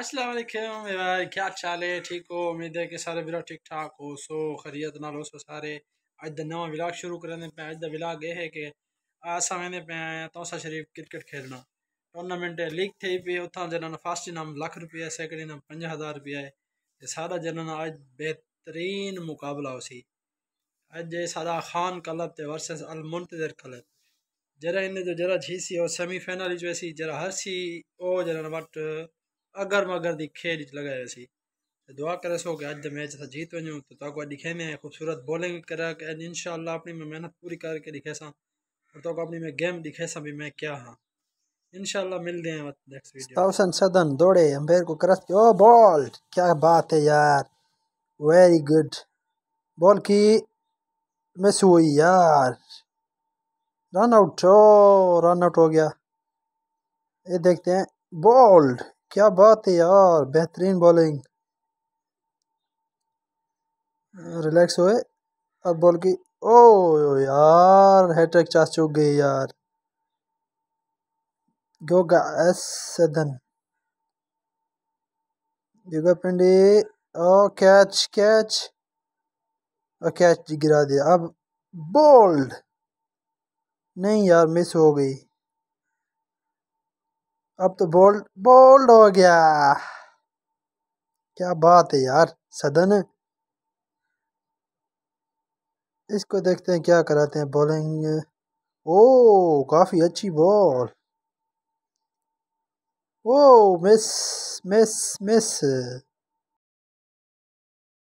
السلام کیا چال ہے ٹھیک ہو امید ہے کہ سارے بلاگ ٹھیک ٹھاک ہو سو خرید نال ہو سو سارے اج نواں بلاگ شروع کرنے پہ اج یہ ہے کہ پہ آیا تو شریف کرکٹ کھیلنا ٹورنامنٹ لیگ تھے پی اتنا جنہاں فسٹ انعام لکھ روپیہ سیکنڈ انعام پنج ہزار روپیہ ہے سادہ اج بہترین مقابلہ ہو سی اج سارا خان کلب تے ورسس المنتظر کلب ان جو جرا اور سیمی فائنل جرا ہر سی او وٹ اگر میں گردی کھیل لگا سی دعا کر سو کہ آج دا میچ ایسا جیت تو وجوہ دکھے میں خوبصورت بولنگ کرا کے ان شاء اپنی میں محنت پوری کر کے دکھے سا اور اپنی میں گیم دکھے سا بھی میں کیا ہاں انشاءاللہ مل ان شاء ویڈیو مل سدن دوڑے کو کرس او کرتے کیا بات ہے یار ویری گڈ بال کی میں سو یار رن آؤٹ رن آؤٹ ہو گیا یہ دیکھتے ہیں بالڈ کیا بات ہے یار بہترین بالنگ ریلیکس ہوئے اب بال کی او یار ہیٹرک چاس چوک گئی یار ایس یوگا پنڈی او کیچ کیچ کیچ گرا دیا اب بولڈ نہیں یار مس ہو گئی اب تو بولڈ بولڈ ہو گیا کیا بات ہے یار سدن اس کو دیکھتے ہیں کیا کراتے ہیں بولنگ او کافی اچھی بال او مس مس مس